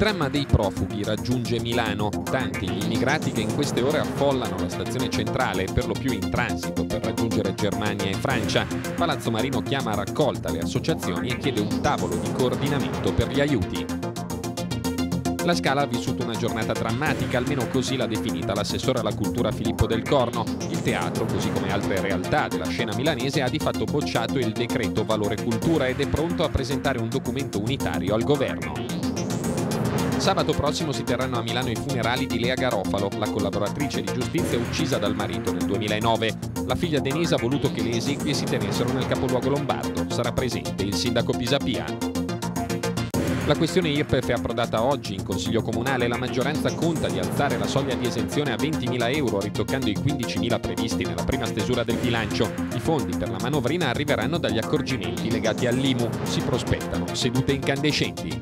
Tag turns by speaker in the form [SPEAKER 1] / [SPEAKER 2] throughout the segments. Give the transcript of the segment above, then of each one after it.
[SPEAKER 1] dramma dei profughi raggiunge Milano, tanti gli immigrati che in queste ore affollano la stazione centrale, per lo più in transito per raggiungere Germania e Francia. Palazzo Marino chiama a raccolta le associazioni e chiede un tavolo di coordinamento per gli aiuti. La Scala ha vissuto una giornata drammatica, almeno così l'ha definita l'assessore alla cultura Filippo Del Corno. Il teatro, così come altre realtà della scena milanese, ha di fatto bocciato il decreto Valore Cultura ed è pronto a presentare un documento unitario al governo. Sabato prossimo si terranno a Milano i funerali di Lea Garofalo, la collaboratrice di giustizia uccisa dal marito nel 2009. La figlia Denise ha voluto che le esequie si tenessero nel capoluogo lombardo. Sarà presente il sindaco Pisapia. La questione IRPEF è approdata oggi in Consiglio Comunale. La maggioranza conta di alzare la soglia di esenzione a 20.000 euro, ritoccando i 15.000 previsti nella prima stesura del bilancio. I fondi per la manovrina arriveranno dagli accorgimenti legati all'IMU. Si prospettano sedute incandescenti.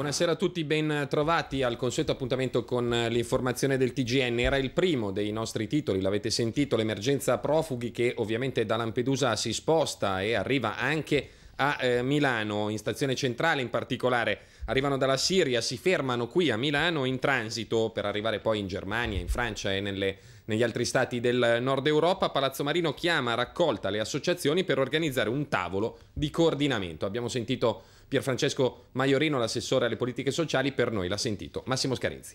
[SPEAKER 1] Buonasera a tutti, ben trovati al consueto appuntamento con l'informazione del TGN. Era il primo dei nostri titoli, l'avete sentito, l'emergenza profughi che ovviamente da Lampedusa si sposta e arriva anche a eh, Milano, in stazione centrale in particolare. Arrivano dalla Siria, si fermano qui a Milano in transito per arrivare poi in Germania, in Francia e nelle, negli altri stati del nord Europa. Palazzo Marino chiama a raccolta le associazioni per organizzare un tavolo di coordinamento. Abbiamo sentito Pierfrancesco Maiorino, l'assessore alle politiche sociali, per noi l'ha sentito Massimo Scarenzi.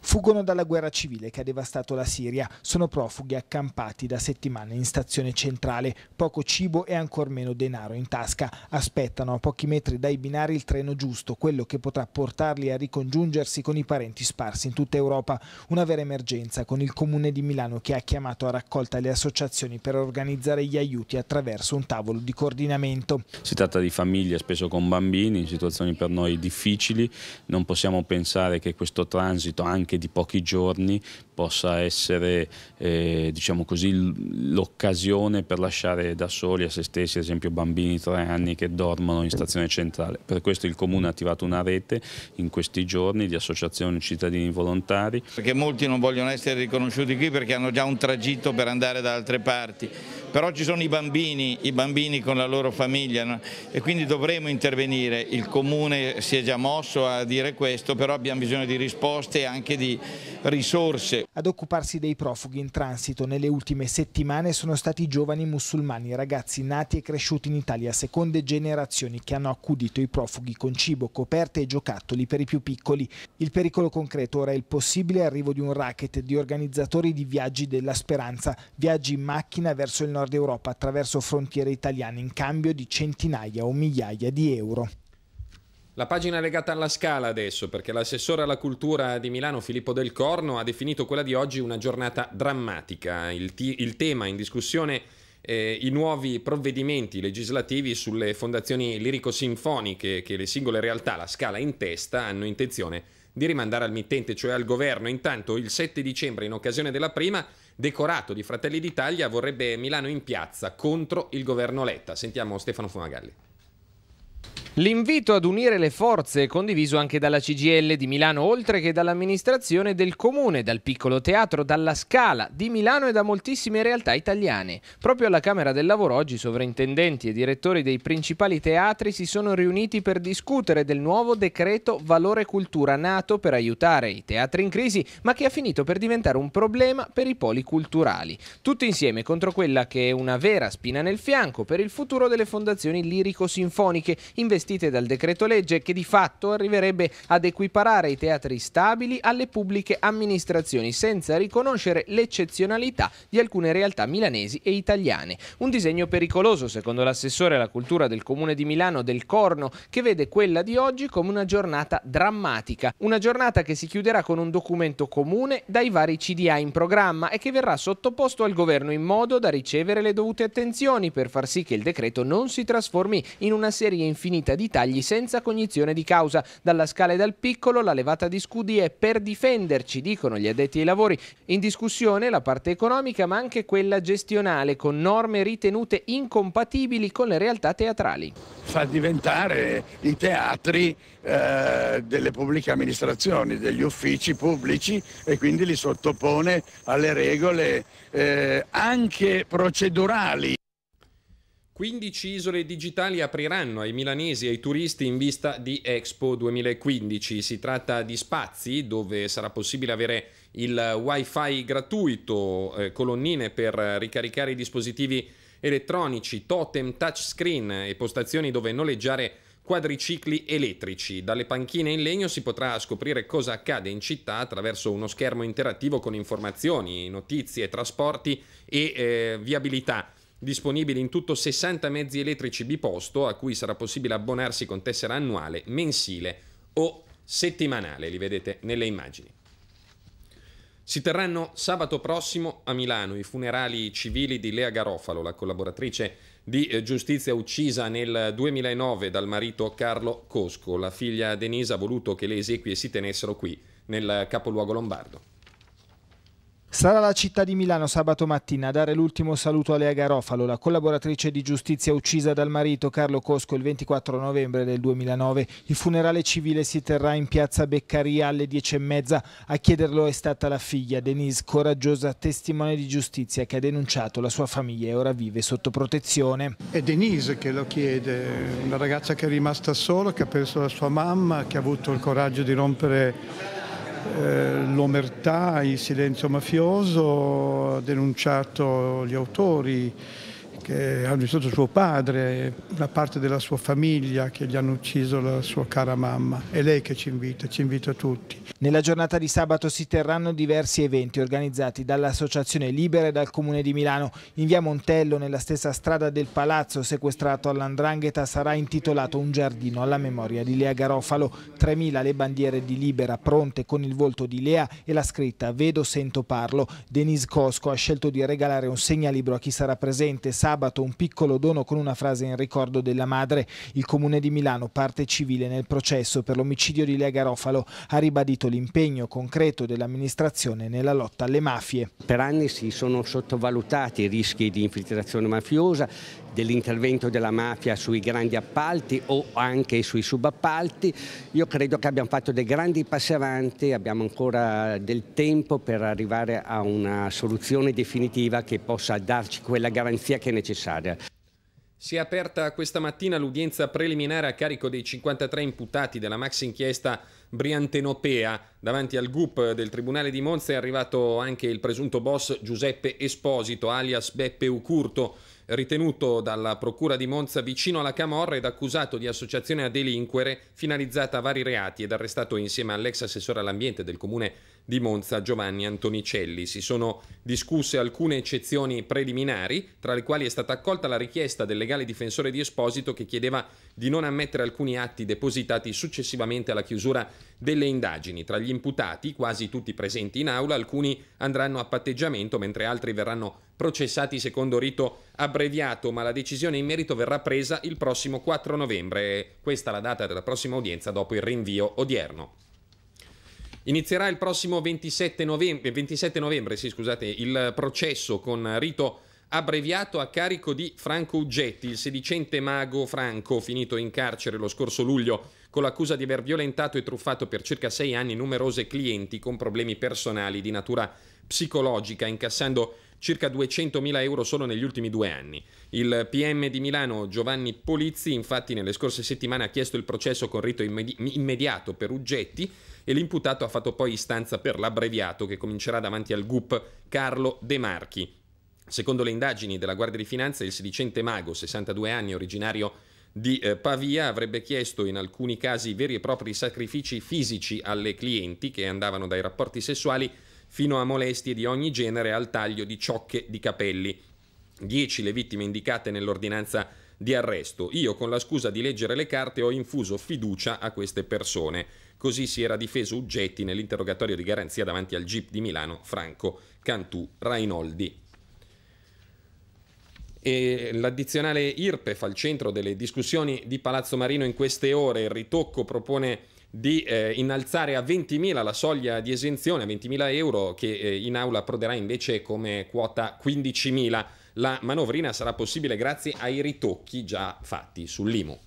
[SPEAKER 2] Fuggono dalla guerra civile che ha devastato la Siria, sono profughi accampati da settimane in stazione centrale, poco cibo e ancor meno denaro in tasca. Aspettano a pochi metri dai binari il treno giusto, quello che potrà portarli a ricongiungersi con i parenti sparsi in tutta Europa. Una vera emergenza con il comune di Milano che ha chiamato a raccolta le associazioni per organizzare gli aiuti attraverso un tavolo di coordinamento.
[SPEAKER 1] Si tratta di famiglie spesso con bambini in situazioni per noi difficili, non possiamo pensare che questo transito anche anche di pochi giorni possa essere eh, diciamo così, l'occasione per lasciare da soli a se stessi, ad esempio bambini di tre anni che dormono in stazione centrale. Per questo il Comune ha attivato una rete in questi giorni di associazioni cittadini volontari. Perché
[SPEAKER 3] molti non vogliono essere riconosciuti qui perché hanno già un tragitto per andare da altre parti, però ci sono i bambini, i bambini con la loro famiglia no? e quindi dovremo intervenire. Il Comune si è già mosso a dire questo, però abbiamo bisogno di risposte e anche di
[SPEAKER 4] risorse.
[SPEAKER 2] Ad occuparsi dei profughi in transito nelle ultime settimane sono stati giovani musulmani, ragazzi nati e cresciuti in Italia, seconde generazioni che hanno accudito i profughi con cibo, coperte e giocattoli per i più piccoli. Il pericolo concreto ora è il possibile arrivo di un racket di organizzatori di viaggi della speranza, viaggi in macchina verso il nord Europa attraverso frontiere italiane in cambio di centinaia o migliaia di euro.
[SPEAKER 1] La pagina legata alla scala adesso, perché l'assessore alla cultura di Milano Filippo Del Corno ha definito quella di oggi una giornata drammatica. Il, t- il tema in discussione eh, i nuovi provvedimenti legislativi sulle fondazioni lirico-sinfoniche che le singole realtà, la scala in testa, hanno intenzione di rimandare al mittente, cioè al governo. Intanto il 7 dicembre, in occasione della prima, Decorato di Fratelli d'Italia vorrebbe Milano in piazza contro il governo Letta. Sentiamo Stefano Fumagalli.
[SPEAKER 4] L'invito ad unire le forze è condiviso anche dalla CGL di Milano, oltre che dall'amministrazione del comune, dal piccolo teatro, dalla Scala di Milano e da moltissime realtà italiane. Proprio alla Camera del Lavoro oggi sovrintendenti e direttori dei principali teatri si sono riuniti per discutere del nuovo decreto Valore Cultura nato per aiutare i teatri in crisi, ma che ha finito per diventare un problema per i poli culturali. Tutti insieme contro quella che è una vera spina nel fianco per il futuro delle fondazioni lirico-sinfoniche, investite gestite dal decreto legge che di fatto arriverebbe ad equiparare i teatri stabili alle pubbliche amministrazioni senza riconoscere l'eccezionalità di alcune realtà milanesi e italiane. Un disegno pericoloso secondo l'assessore alla cultura del comune di Milano del Corno che vede quella di oggi come una giornata drammatica, una giornata che si chiuderà con un documento comune dai vari CDA in programma e che verrà sottoposto al governo in modo da ricevere le dovute attenzioni per far sì che il decreto non si trasformi in una serie infinita riempita di tagli senza cognizione di causa. Dalla scala e dal piccolo la levata di scudi è per difenderci, dicono gli addetti ai lavori. In discussione la parte economica ma anche quella gestionale con norme ritenute incompatibili con le realtà teatrali.
[SPEAKER 3] Fa diventare i teatri eh, delle pubbliche amministrazioni, degli uffici pubblici e quindi li sottopone alle regole eh, anche
[SPEAKER 1] procedurali. 15 isole digitali apriranno ai milanesi e ai turisti in vista di Expo 2015. Si tratta di spazi dove sarà possibile avere il wifi gratuito, eh, colonnine per ricaricare i dispositivi elettronici, totem touchscreen e postazioni dove noleggiare quadricicli elettrici. Dalle panchine in legno si potrà scoprire cosa accade in città attraverso uno schermo interattivo con informazioni, notizie, trasporti e eh, viabilità disponibili in tutto 60 mezzi elettrici biposto a cui sarà possibile abbonarsi con tessera annuale, mensile o settimanale, li vedete nelle immagini. Si terranno sabato prossimo a Milano i funerali civili di Lea Garofalo, la collaboratrice di eh, giustizia uccisa nel 2009 dal marito Carlo Cosco. La figlia Denise ha voluto che le esequie si tenessero qui, nel capoluogo
[SPEAKER 2] lombardo. Sarà la città di Milano sabato mattina a dare l'ultimo saluto a Lea Garofalo, la collaboratrice di giustizia uccisa dal marito Carlo Cosco il 24 novembre del 2009. Il funerale civile si terrà in piazza Beccaria alle 10.30. A chiederlo è stata la figlia, Denise, coraggiosa testimone di giustizia che ha denunciato la sua famiglia e ora vive sotto protezione. È Denise che lo chiede, una ragazza che è rimasta sola, che ha perso la sua mamma, che ha avuto il coraggio di rompere eh, l'omertà, il silenzio mafioso, ha denunciato gli autori che ha vissuto suo padre, una parte della sua famiglia che gli hanno ucciso la sua cara mamma. È lei che ci invita, ci invita tutti. Nella giornata di sabato si terranno diversi eventi organizzati dall'Associazione Libera e dal Comune di Milano. In via Montello, nella stessa strada del palazzo sequestrato all'Andrangheta, sarà intitolato un giardino alla memoria di Lea Garofalo. 3.000 le bandiere di Libera pronte con il volto di Lea e la scritta Vedo, sento, parlo. Denise Cosco ha scelto di regalare un segnalibro a chi sarà presente sabato sabato un piccolo dono con una frase in ricordo della madre. Il Comune di Milano, parte civile nel processo per l'omicidio di Lea Garofalo, ha ribadito l'impegno concreto dell'amministrazione nella lotta alle mafie. Per anni si sono sottovalutati i rischi di
[SPEAKER 4] infiltrazione mafiosa, dell'intervento della mafia sui grandi appalti o anche sui subappalti. Io credo che abbiamo fatto dei grandi passi avanti, abbiamo ancora del tempo per arrivare a una soluzione definitiva che possa darci quella garanzia che è necessaria.
[SPEAKER 1] Si è aperta questa mattina l'udienza preliminare a carico dei 53 imputati della max inchiesta Briantenopea. Davanti al GUP del Tribunale di Monza è arrivato anche il presunto boss Giuseppe Esposito, alias Beppe Ucurto, ritenuto dalla Procura di Monza vicino alla Camorra ed accusato di associazione a delinquere finalizzata a vari reati ed arrestato insieme all'ex assessore all'ambiente del comune di Monza Giovanni Antonicelli. Si sono discusse alcune eccezioni preliminari, tra le quali è stata accolta la richiesta del legale difensore di Esposito che chiedeva di non ammettere alcuni atti depositati successivamente alla chiusura delle indagini. Tra gli imputati, quasi tutti presenti in aula, alcuni andranno a patteggiamento mentre altri verranno processati secondo rito abbreviato, ma la decisione in merito verrà presa il prossimo 4 novembre. Questa è la data della prossima udienza dopo il rinvio odierno. Inizierà il prossimo 27 novembre, 27 novembre sì, scusate, il processo con rito abbreviato a carico di Franco Uggetti, il sedicente mago Franco, finito in carcere lo scorso luglio con l'accusa di aver violentato e truffato per circa sei anni numerose clienti con problemi personali di natura psicologica, incassando circa 200.000 euro solo negli ultimi due anni. Il PM di Milano Giovanni Polizzi infatti nelle scorse settimane ha chiesto il processo con rito immedi- immediato per Uggetti e l'imputato ha fatto poi istanza per l'abbreviato che comincerà davanti al GUP Carlo De Marchi. Secondo le indagini della Guardia di Finanza, il sedicente mago, 62 anni, originario di eh, Pavia, avrebbe chiesto in alcuni casi veri e propri sacrifici fisici alle clienti che andavano dai rapporti sessuali fino a molestie di ogni genere al taglio di ciocche di capelli. 10 le vittime indicate nell'ordinanza di arresto. Io, con la scusa di leggere le carte, ho infuso fiducia a queste persone. Così si era difeso Uggetti nell'interrogatorio di garanzia davanti al GIP di Milano, Franco Cantù Rainoldi. E l'addizionale IRPEF al centro delle discussioni di Palazzo Marino in queste ore. Il ritocco propone di eh, innalzare a 20.000 la soglia di esenzione, a 20.000 euro, che eh, in aula proderà invece come quota 15.000. La manovrina sarà possibile grazie ai ritocchi già fatti sull'IMU.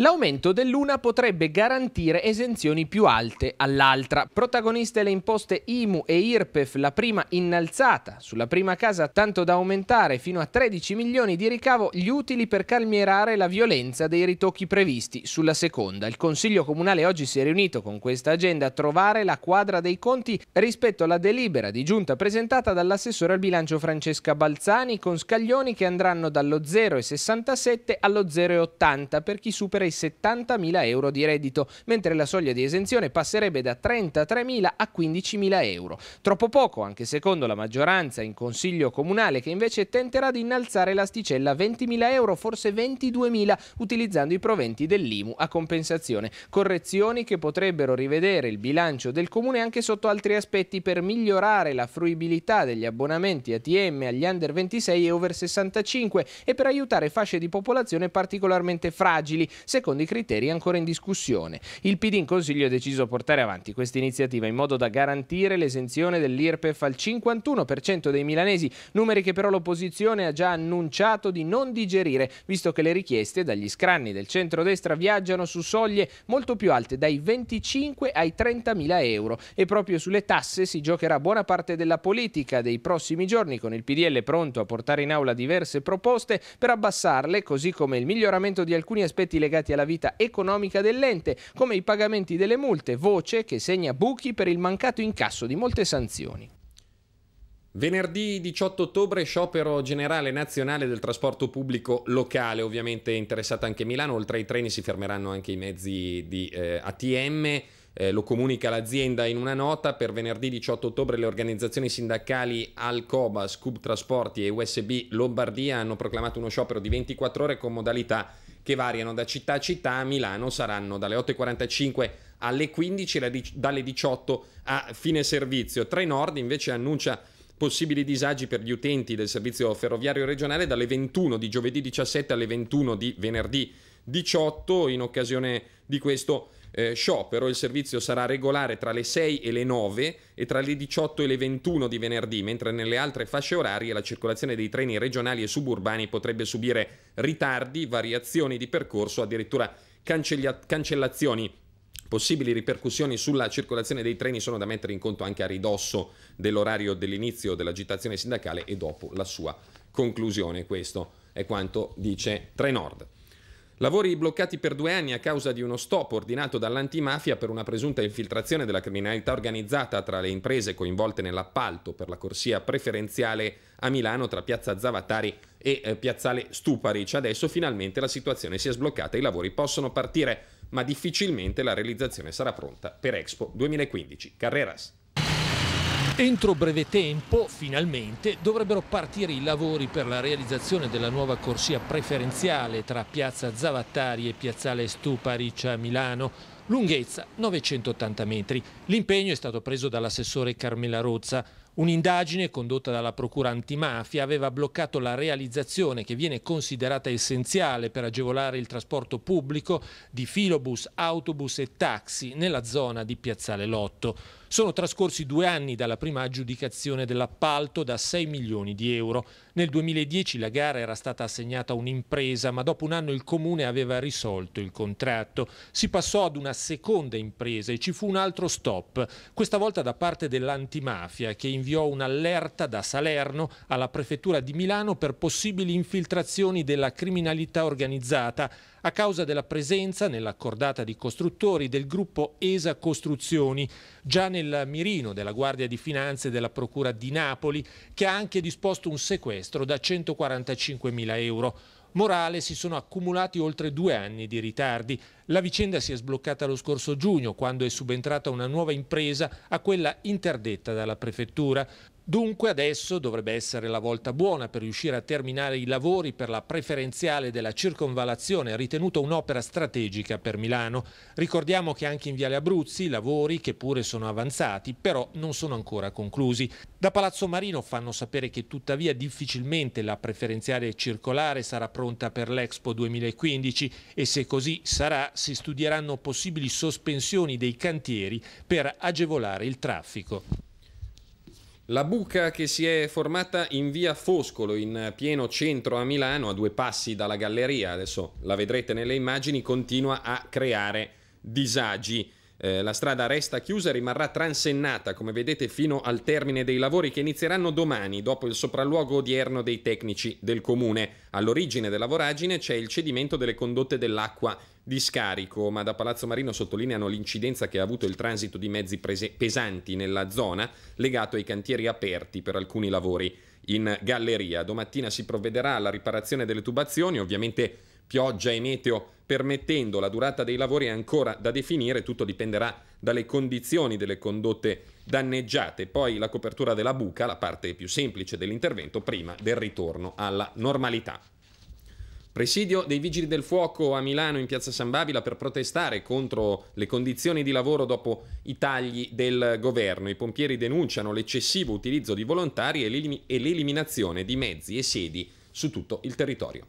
[SPEAKER 4] L'aumento dell'una potrebbe garantire esenzioni più alte all'altra. Protagoniste le imposte IMU e IRPEF, la prima innalzata sulla prima casa tanto da aumentare fino a 13 milioni di ricavo gli utili per calmierare la violenza dei ritocchi previsti sulla seconda. Il Consiglio Comunale oggi si è riunito con questa agenda a trovare la quadra dei conti rispetto alla delibera di giunta presentata dall'assessore al bilancio Francesca Balzani con scaglioni che andranno dallo 0,67 allo 0,80 per chi supera i 70.000 euro di reddito, mentre la soglia di esenzione passerebbe da 33.000 a 15.000 euro. Troppo poco, anche secondo la maggioranza in Consiglio Comunale, che invece tenterà di innalzare l'asticella a 20.000 euro, forse 22.000, utilizzando i proventi dell'IMU a compensazione. Correzioni che potrebbero rivedere il bilancio del Comune anche sotto altri aspetti per migliorare la fruibilità degli abbonamenti ATM agli under 26 e over 65 e per aiutare fasce di popolazione particolarmente fragili secondo i criteri ancora in discussione. Il PD in Consiglio ha deciso di portare avanti questa iniziativa in modo da garantire l'esenzione dell'IRPEF al 51% dei milanesi, numeri che però l'opposizione ha già annunciato di non digerire, visto che le richieste dagli scranni del centrodestra viaggiano su soglie molto più alte, dai 25 ai 30 mila euro. E proprio sulle tasse si giocherà buona parte della politica dei prossimi giorni, con il PDL pronto a portare in aula diverse proposte per abbassarle, così come il miglioramento di alcuni aspetti legati legati alla vita economica dell'ente, come i pagamenti delle multe, voce che segna buchi per il mancato incasso di molte sanzioni. Venerdì 18 ottobre sciopero
[SPEAKER 1] generale nazionale del trasporto pubblico locale, ovviamente interessata anche Milano, oltre ai treni si fermeranno anche i mezzi di eh, ATM. Eh, lo comunica l'azienda in una nota, per venerdì 18 ottobre le organizzazioni sindacali Alcoba, Scub Trasporti e USB Lombardia hanno proclamato uno sciopero di 24 ore con modalità che variano da città a città. A Milano saranno dalle 8.45 alle 15, dalle 18 a fine servizio. Trenord invece annuncia possibili disagi per gli utenti del servizio ferroviario regionale dalle 21 di giovedì 17 alle 21 di venerdì 18 in occasione di questo eh, sciopero, il servizio sarà regolare tra le 6 e le 9 e tra le 18 e le 21 di venerdì, mentre nelle altre fasce orarie la circolazione dei treni regionali e suburbani potrebbe subire ritardi, variazioni di percorso, addirittura cancellazioni Possibili ripercussioni sulla circolazione dei treni sono da mettere in conto anche a ridosso dell'orario dell'inizio dell'agitazione sindacale e dopo la sua conclusione. Questo è quanto dice Trenord. Lavori bloccati per due anni a causa di uno stop ordinato dall'antimafia per una presunta infiltrazione della criminalità organizzata tra le imprese coinvolte nell'appalto per la corsia preferenziale a Milano tra Piazza Zavatari e eh, Piazzale Stuparic. Adesso finalmente la situazione si è sbloccata, i lavori possono partire, ma difficilmente la realizzazione sarà pronta per Expo 2015. Carreras. Entro breve tempo,
[SPEAKER 3] finalmente,
[SPEAKER 1] dovrebbero partire i lavori per
[SPEAKER 3] la realizzazione della nuova corsia preferenziale tra Piazza Zavattari e Piazzale Stupariccia a Milano, lunghezza 980 metri. L'impegno è stato preso dall'assessore Carmela Rozza. Un'indagine condotta dalla Procura antimafia aveva bloccato la realizzazione che viene considerata essenziale per agevolare il trasporto pubblico di filobus, autobus e taxi nella zona di Piazzale Lotto. Sono trascorsi due anni dalla prima aggiudicazione dell'appalto da 6 milioni di euro. Nel 2010 la gara era stata assegnata a un'impresa, ma dopo un anno il comune aveva risolto il contratto. Si passò ad una seconda impresa e ci fu un altro stop, questa volta da parte dell'antimafia che inviò un'allerta da Salerno alla prefettura di Milano per possibili infiltrazioni della criminalità organizzata a causa della presenza nell'accordata di costruttori del gruppo ESA Costruzioni, già nel mirino della Guardia di Finanze della Procura di Napoli, che ha anche disposto un sequestro da 145.000 euro. Morale si sono accumulati oltre due anni di ritardi. La vicenda si è sbloccata lo scorso giugno, quando è subentrata una nuova impresa a quella interdetta dalla prefettura. Dunque adesso dovrebbe essere la volta buona per riuscire a terminare i lavori per la preferenziale della circonvalazione, ritenuta un'opera strategica per Milano. Ricordiamo che anche in Viale Abruzzi i lavori che pure sono avanzati, però non sono ancora conclusi. Da Palazzo Marino fanno sapere che tuttavia difficilmente la preferenziale circolare sarà pronta per l'Expo 2015 e se così sarà si studieranno possibili sospensioni dei cantieri per agevolare il traffico.
[SPEAKER 1] La buca che si è formata in via Foscolo, in pieno centro a Milano, a due passi dalla galleria, adesso la vedrete nelle immagini, continua a creare disagi. Eh, la strada resta chiusa e rimarrà transennata, come vedete, fino al termine dei lavori che inizieranno domani, dopo il sopralluogo odierno dei tecnici del comune. All'origine della voragine c'è il cedimento delle condotte dell'acqua di scarico, ma da Palazzo Marino sottolineano l'incidenza che ha avuto il transito di mezzi pesanti nella zona, legato ai cantieri aperti per alcuni lavori in galleria. Domattina si provvederà alla riparazione delle tubazioni, ovviamente pioggia e meteo permettendo la durata dei lavori è ancora da definire, tutto dipenderà dalle condizioni delle condotte danneggiate, poi la copertura della buca, la parte più semplice dell'intervento prima del ritorno alla normalità. Presidio dei Vigili del Fuoco a Milano in piazza San Babila per protestare contro le condizioni di lavoro dopo i tagli del governo. I pompieri denunciano l'eccessivo utilizzo di volontari e l'eliminazione di mezzi e sedi su tutto il territorio.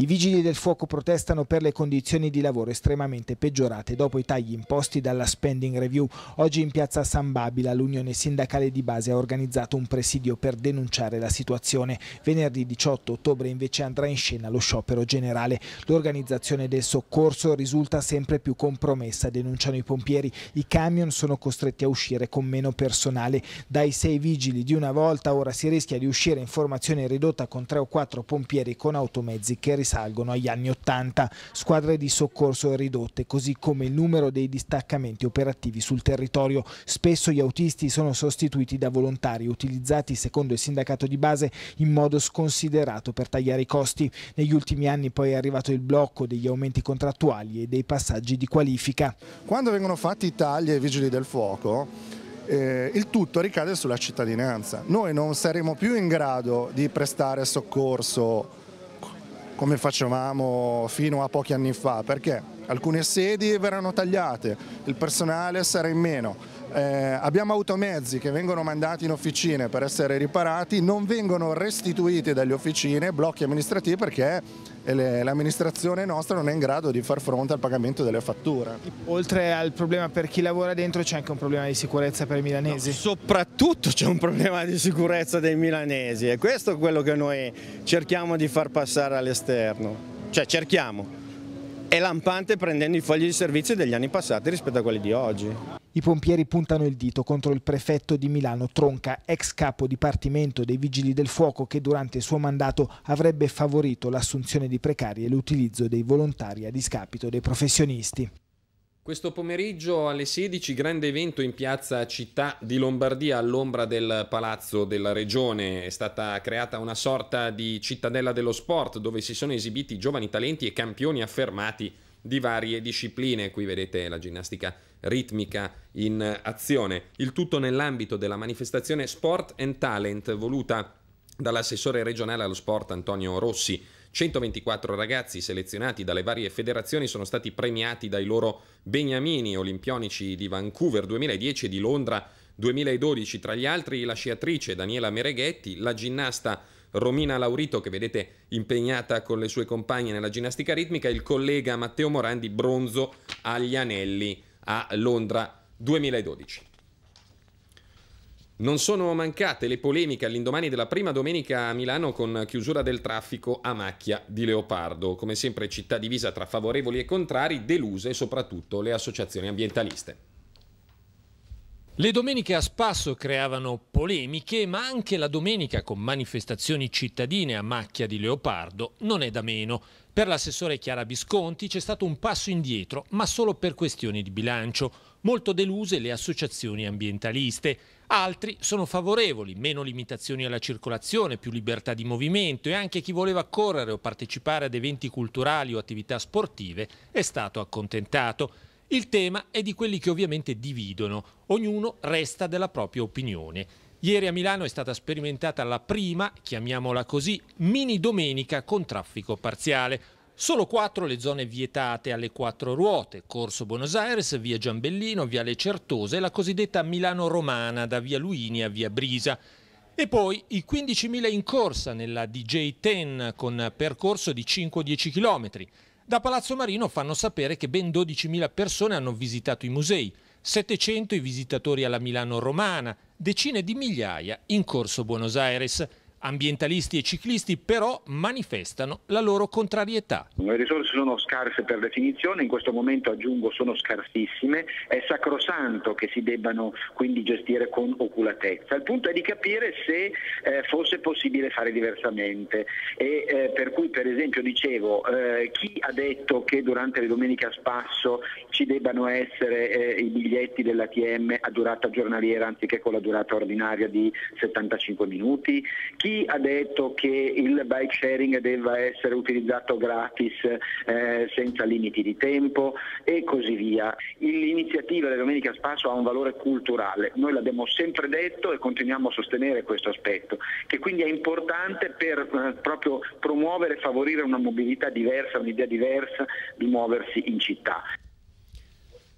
[SPEAKER 2] I vigili del fuoco protestano per le condizioni di lavoro estremamente peggiorate dopo i tagli imposti dalla spending review. Oggi in piazza San Babila l'Unione Sindacale di Base ha organizzato un presidio per denunciare la situazione. Venerdì 18 ottobre invece andrà in scena lo sciopero generale. L'organizzazione del soccorso risulta sempre più compromessa, denunciano i pompieri. I camion sono costretti a uscire con meno personale. Dai sei vigili di una volta ora si rischia di uscire in formazione ridotta con tre o quattro pompieri con automezzi che rischiano risalgono agli anni Ottanta, squadre di soccorso ridotte, così come il numero dei distaccamenti operativi sul territorio. Spesso gli autisti sono sostituiti da volontari, utilizzati secondo il sindacato di base in modo sconsiderato per tagliare i costi. Negli ultimi anni poi è arrivato il blocco degli aumenti contrattuali e dei passaggi di qualifica.
[SPEAKER 3] Quando vengono fatti i tagli ai vigili del fuoco, eh, il tutto ricade sulla cittadinanza. Noi non saremo più in grado di prestare soccorso come facevamo fino a pochi anni fa, perché alcune sedi verranno tagliate, il personale sarà in meno, eh, abbiamo automezzi che vengono mandati in officine per essere riparati, non vengono restituiti dalle officine, blocchi amministrativi perché eh, l'amministrazione nostra non è in grado di far fronte al pagamento delle fatture.
[SPEAKER 2] Oltre al problema per chi lavora dentro c'è anche un problema di sicurezza per i milanesi? No, soprattutto c'è un problema di sicurezza dei milanesi e questo è quello che noi cerchiamo di far passare all'esterno, cioè cerchiamo. È lampante prendendo i fogli di servizio degli anni passati rispetto a quelli di oggi. I pompieri puntano il dito contro il prefetto di Milano Tronca, ex capo dipartimento dei Vigili del Fuoco che durante il suo mandato avrebbe favorito l'assunzione di precari e l'utilizzo dei volontari a discapito dei professionisti.
[SPEAKER 1] Questo pomeriggio alle 16 grande evento in piazza Città di Lombardia all'ombra del Palazzo della Regione. È stata creata una sorta di cittadella dello sport dove si sono esibiti giovani talenti e campioni affermati di varie discipline. Qui vedete la ginnastica ritmica in azione. Il tutto nell'ambito della manifestazione Sport and Talent voluta dall'assessore regionale allo sport Antonio Rossi. 124 ragazzi selezionati dalle varie federazioni sono stati premiati dai loro beniamini olimpionici di Vancouver 2010 e di Londra 2012, tra gli altri la sciatrice Daniela Mereghetti, la ginnasta Romina Laurito che vedete impegnata con le sue compagne nella ginnastica ritmica, e il collega Matteo Morandi bronzo agli anelli a Londra 2012. Non sono mancate le polemiche all'indomani della prima domenica a Milano con chiusura del traffico a macchia di leopardo, come sempre città divisa tra favorevoli e contrari, deluse soprattutto le associazioni ambientaliste.
[SPEAKER 3] Le domeniche a spasso creavano polemiche, ma anche la domenica con manifestazioni cittadine a macchia di leopardo non è da meno. Per l'assessore Chiara Visconti c'è stato un passo indietro, ma solo per questioni di bilancio. Molto deluse le associazioni ambientaliste. Altri sono favorevoli, meno limitazioni alla circolazione, più libertà di movimento e anche chi voleva correre o partecipare ad eventi culturali o attività sportive è stato accontentato. Il tema è di quelli che ovviamente dividono, ognuno resta della propria opinione. Ieri a Milano è stata sperimentata la prima, chiamiamola così, mini domenica con traffico parziale. Solo quattro le zone vietate alle quattro ruote, Corso Buenos Aires, via Giambellino, viale Certosa e la cosiddetta Milano Romana da via Luini a via Brisa. E poi i 15.000 in corsa nella DJ10 con percorso di 5-10 km. Da Palazzo Marino fanno sapere che ben 12.000 persone hanno visitato i musei. 700 i visitatori alla Milano Romana, decine di migliaia in corso Buenos Aires. Ambientalisti e ciclisti però manifestano la loro contrarietà.
[SPEAKER 1] Le risorse sono scarse per definizione, in questo momento aggiungo sono scarsissime, è sacrosanto che si debbano quindi gestire con oculatezza. Il punto è di capire se eh, fosse possibile fare diversamente e, eh, per cui per esempio dicevo eh, chi ha detto che durante le domeniche a spasso ci debbano essere eh, i biglietti dell'ATM a durata giornaliera anziché con la durata ordinaria di 75 minuti? Chi chi ha detto che il bike sharing debba essere utilizzato gratis eh, senza limiti di tempo e così via. L'iniziativa della Domenica Spasso ha un valore culturale, noi l'abbiamo sempre detto e continuiamo a sostenere questo aspetto, che quindi è importante
[SPEAKER 4] per eh, proprio promuovere e favorire una mobilità diversa, un'idea diversa di muoversi in città.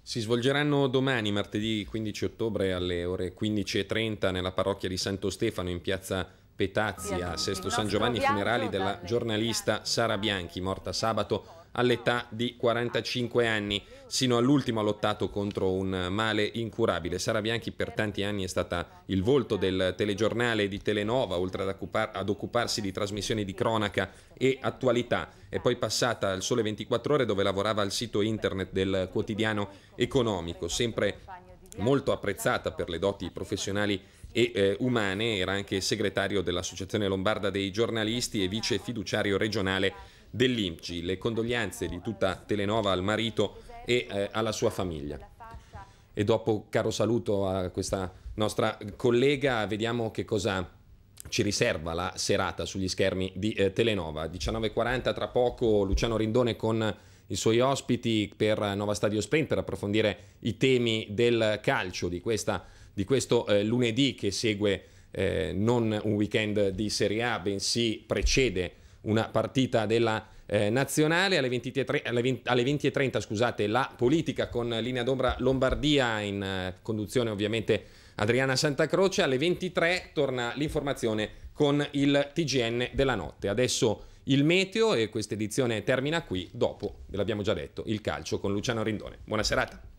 [SPEAKER 1] Si svolgeranno domani, martedì 15 ottobre, alle ore 15.30 nella parrocchia di Santo Stefano in piazza Petazzi a Sesto San Giovanni funerali della giornalista Sara Bianchi, morta sabato all'età di 45 anni. Sino all'ultimo ha lottato contro un male incurabile. Sara Bianchi per tanti anni è stata il volto del telegiornale di Telenova, oltre ad, occupar- ad occuparsi di trasmissioni di cronaca e attualità. È poi passata al Sole 24 Ore dove lavorava al sito internet del quotidiano economico, sempre molto apprezzata per le doti professionali e eh, Umane era anche segretario dell'Associazione Lombarda dei Giornalisti e vice fiduciario regionale dell'IMCI. Le condoglianze di tutta Telenova al marito e eh, alla sua famiglia. E dopo caro saluto a questa nostra collega, vediamo che cosa ci riserva la serata sugli schermi di eh, Telenova. 19.40 tra poco Luciano Rindone con i suoi ospiti per Nova Stadio Sprint per approfondire i temi del calcio di questa di questo eh, lunedì che segue eh, non un weekend di Serie A, bensì precede una partita della eh, nazionale. Alle 20.30 alle 20, alle 20 scusate, la politica con linea d'ombra Lombardia in eh, conduzione ovviamente Adriana Santacroce. Alle 23 torna l'informazione con il TGN della notte. Adesso il meteo e questa edizione termina qui. Dopo, ve l'abbiamo già detto, il calcio con Luciano Rindone. Buona serata.